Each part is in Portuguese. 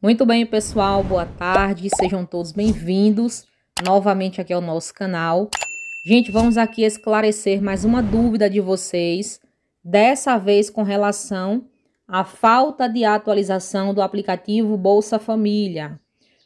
Muito bem, pessoal, boa tarde, sejam todos bem-vindos novamente aqui ao nosso canal. Gente, vamos aqui esclarecer mais uma dúvida de vocês, dessa vez com relação à falta de atualização do aplicativo Bolsa Família.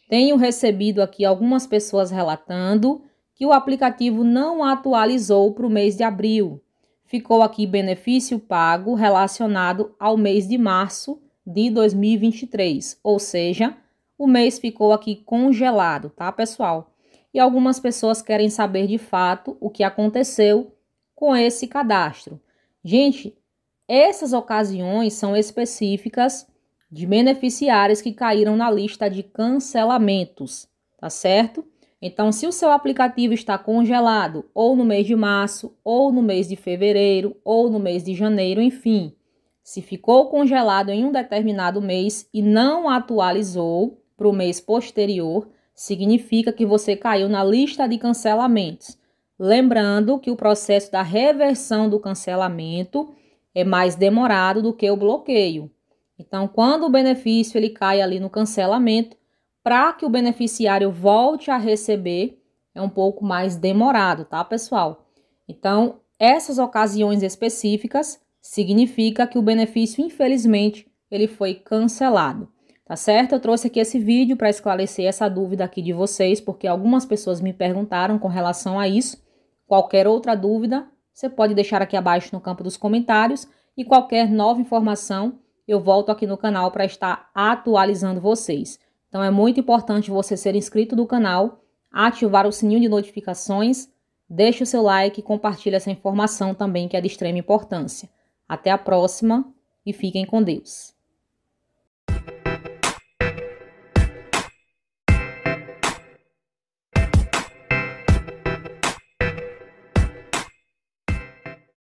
Tenho recebido aqui algumas pessoas relatando que o aplicativo não atualizou para o mês de abril. Ficou aqui benefício pago relacionado ao mês de março de 2023, ou seja, o mês ficou aqui congelado, tá, pessoal? E algumas pessoas querem saber de fato o que aconteceu com esse cadastro. Gente, essas ocasiões são específicas de beneficiários que caíram na lista de cancelamentos, tá certo? Então, se o seu aplicativo está congelado ou no mês de março, ou no mês de fevereiro, ou no mês de janeiro, enfim, se ficou congelado em um determinado mês e não atualizou para o mês posterior, significa que você caiu na lista de cancelamentos. Lembrando que o processo da reversão do cancelamento é mais demorado do que o bloqueio. Então, quando o benefício ele cai ali no cancelamento, para que o beneficiário volte a receber, é um pouco mais demorado, tá, pessoal? Então, essas ocasiões específicas significa que o benefício, infelizmente, ele foi cancelado. Tá certo? Eu trouxe aqui esse vídeo para esclarecer essa dúvida aqui de vocês, porque algumas pessoas me perguntaram com relação a isso. Qualquer outra dúvida, você pode deixar aqui abaixo no campo dos comentários e qualquer nova informação, eu volto aqui no canal para estar atualizando vocês. Então é muito importante você ser inscrito do canal, ativar o sininho de notificações, deixe o seu like e compartilhe essa informação também que é de extrema importância. Até a próxima e fiquem com Deus.